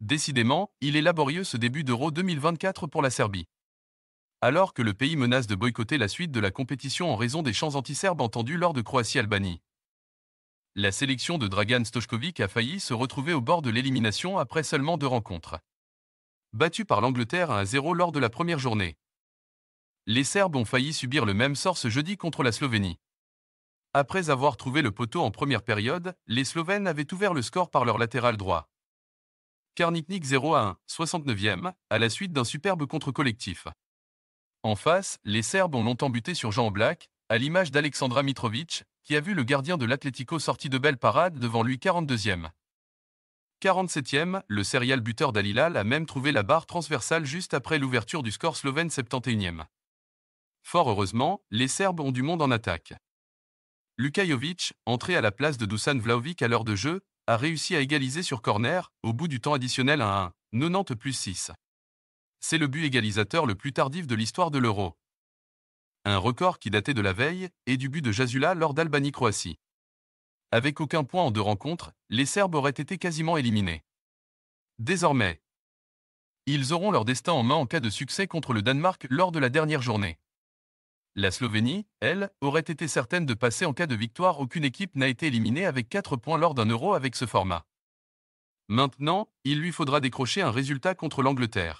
Décidément, il est laborieux ce début d'Euro 2024 pour la Serbie. Alors que le pays menace de boycotter la suite de la compétition en raison des chants anti-serbes entendus lors de Croatie-Albanie. La sélection de Dragan Stojkovic a failli se retrouver au bord de l'élimination après seulement deux rencontres. Battu par l'Angleterre à 1-0 lors de la première journée. Les Serbes ont failli subir le même sort ce jeudi contre la Slovénie. Après avoir trouvé le poteau en première période, les Slovènes avaient ouvert le score par leur latéral droit. Karniknik 0 à 1, 69e, à la suite d'un superbe contre-collectif. En face, les Serbes ont longtemps buté sur Jean Black, à l'image d'Alexandra Mitrovic, qui a vu le gardien de l'Atlético sorti de belle parade devant lui 42e. 47e, le serial buteur d'Alilal a même trouvé la barre transversale juste après l'ouverture du score slovène 71e. Fort heureusement, les Serbes ont du monde en attaque. Lukajovic, entré à la place de Dusan Vlaovic à l'heure de jeu, a réussi à égaliser sur corner, au bout du temps additionnel à 1, 90 plus 6. C'est le but égalisateur le plus tardif de l'histoire de l'Euro. Un record qui datait de la veille et du but de Jasula lors d'Albanie-Croatie. Avec aucun point en deux rencontres, les Serbes auraient été quasiment éliminés. Désormais, ils auront leur destin en main en cas de succès contre le Danemark lors de la dernière journée. La Slovénie, elle, aurait été certaine de passer en cas de victoire. Aucune équipe n'a été éliminée avec 4 points lors d'un euro avec ce format. Maintenant, il lui faudra décrocher un résultat contre l'Angleterre.